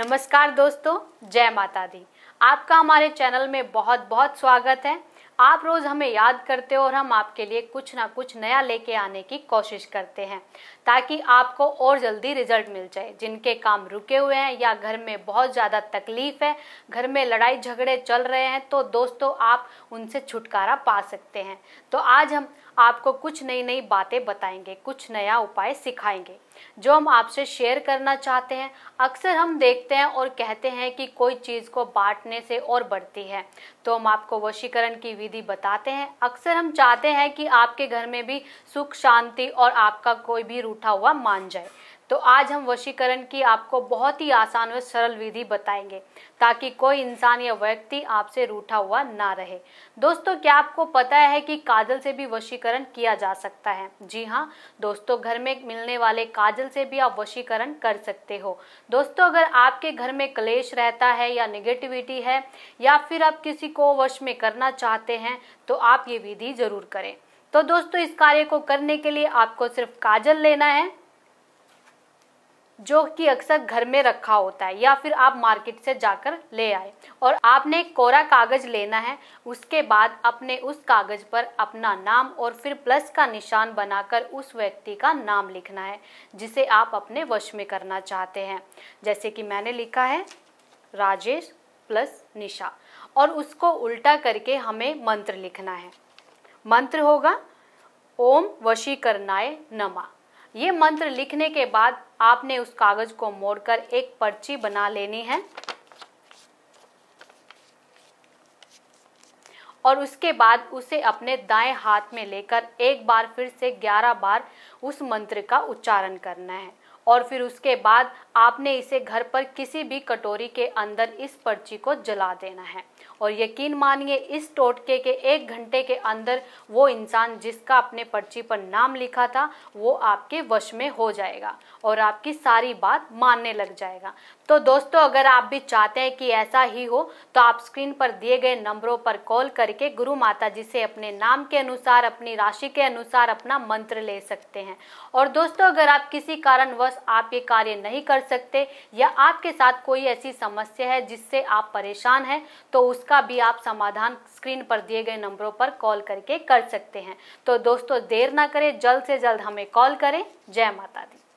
नमस्कार दोस्तों जय माता दी आपका हमारे चैनल में बहुत बहुत स्वागत है आप रोज हमें याद करते हो और हम आपके लिए कुछ ना कुछ नया लेके आने की कोशिश करते हैं ताकि आपको और जल्दी रिजल्ट मिल जाए जिनके काम रुके हुए हैं या घर में बहुत ज़्यादा तकलीफ है घर में लड़ाई झगड़े चल रहे हैं तो दोस्तों आप उनसे छुटकारा पा सकते हैं तो आज हम आपको कुछ नई नई बातें बताएंगे कुछ नया उपाय सिखाएंगे जो हम आपसे शेयर करना चाहते हैं अक्सर हम देखते हैं और कहते हैं कि कोई चीज़ को बांटने से और बढ़ती है तो हम आपको वशीकरण की विधि बताते हैं अक्सर हम चाहते हैं कि आपके घर में भी सुख शांति और आपका कोई भी रूठा हुआ मान जाए तो आज हम वशीकरण की आपको बहुत ही आसान व सरल विधि बताएंगे ताकि कोई इंसान या व्यक्ति आपसे रूठा हुआ ना रहे दोस्तों क्या आपको पता है कि काजल से भी वशीकरण किया जा सकता है जी हाँ दोस्तों घर में मिलने वाले काजल से भी आप वशीकरण कर सकते हो दोस्तों अगर आपके घर में क्लेश रहता है या निगेटिविटी है या फिर आप किसी को वश में करना चाहते हैं तो आप ये विधि जरूर करें तो दोस्तों इस कार्य को करने के लिए आपको सिर्फ काजल लेना है जो कि अक्सर घर में रखा होता है या फिर आप मार्केट से जाकर ले आए और आपने कोरा कागज लेना है उसके बाद अपने उस कागज पर अपना नाम और फिर प्लस का निशान बनाकर उस व्यक्ति का नाम लिखना है जिसे आप अपने वश में करना चाहते हैं जैसे कि मैंने लिखा है राजेश प्लस निशा और उसको उल्टा करके हमें मंत्र लिखना है मंत्र होगा ओम वशीकरणाय नमा ये मंत्र लिखने के बाद आपने उस कागज को मोड़कर एक पर्ची बना लेनी है और उसके बाद उसे अपने दाएं हाथ में लेकर एक बार फिर से 11 बार उस मंत्र का उच्चारण करना है और फिर उसके बाद आपने इसे घर पर किसी भी कटोरी के अंदर इस पर्ची को जला देना है और यकीन मानिए इस टोटके के एक घंटे के अंदर वो इंसान जिसका अपने पर्ची पर नाम लिखा था वो आपके वश में हो जाएगा और आपकी सारी बात मानने लग जाएगा तो दोस्तों अगर आप भी चाहते हैं कि ऐसा ही हो तो आप स्क्रीन पर दिए गए नंबरों पर कॉल करके गुरु माता जी से अपने नाम के अनुसार अपनी राशि के अनुसार अपना मंत्र ले सकते हैं और दोस्तों अगर आप किसी कारणवश आप ये कार्य नहीं कर सकते या आपके साथ कोई ऐसी समस्या है जिससे आप परेशान हैं तो उसका भी आप समाधान स्क्रीन पर दिए गए नंबरों पर कॉल करके कर सकते हैं तो दोस्तों देर ना करें जल्द से जल्द हमें कॉल करें जय माता दी